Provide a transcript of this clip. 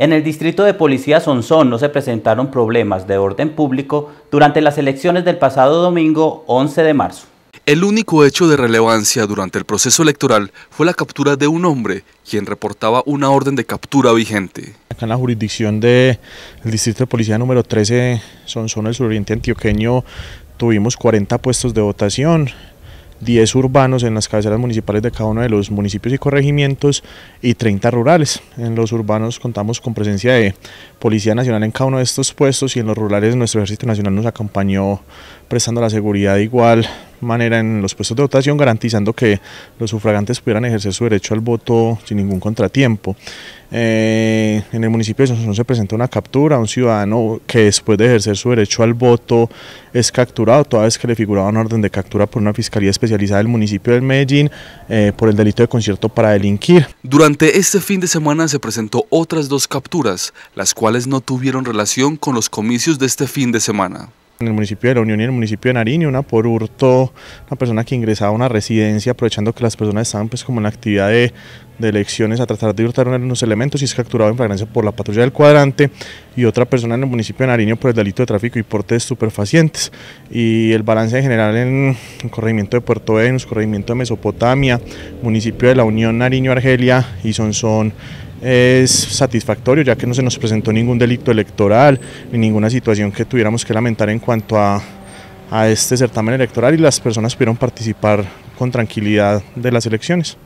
En el distrito de policía Sonsón no se presentaron problemas de orden público durante las elecciones del pasado domingo 11 de marzo. El único hecho de relevancia durante el proceso electoral fue la captura de un hombre, quien reportaba una orden de captura vigente. Acá en la jurisdicción del Distrito de Policía número 13, Sonsón, el suroriente antioqueño, tuvimos 40 puestos de votación, 10 urbanos en las cabeceras municipales de cada uno de los municipios y corregimientos y 30 rurales. En los urbanos contamos con presencia de Policía Nacional en cada uno de estos puestos y en los rurales nuestro Ejército Nacional nos acompañó prestando la seguridad igual manera en los puestos de votación, garantizando que los sufragantes pudieran ejercer su derecho al voto sin ningún contratiempo. Eh, en el municipio de Sonsón se presentó una captura a un ciudadano que después de ejercer su derecho al voto es capturado, toda vez que le figuraba una orden de captura por una fiscalía especializada del municipio de Medellín eh, por el delito de concierto para delinquir. Durante este fin de semana se presentó otras dos capturas, las cuales no tuvieron relación con los comicios de este fin de semana. En el municipio de La Unión y en el municipio de Nariño, una por hurto, una persona que ingresaba a una residencia aprovechando que las personas estaban pues como en la actividad de, de elecciones a tratar de hurtar unos elementos y es capturado en flagrancia por la patrulla del cuadrante y otra persona en el municipio de Nariño por el delito de tráfico y porte de estupefacientes. Y el balance en general en el corregimiento de Puerto Venus, corregimiento de Mesopotamia, municipio de La Unión, Nariño, Argelia y Sonsón es satisfactorio ya que no se nos presentó ningún delito electoral ni ninguna situación que tuviéramos que lamentar en cuanto a, a este certamen electoral y las personas pudieron participar con tranquilidad de las elecciones.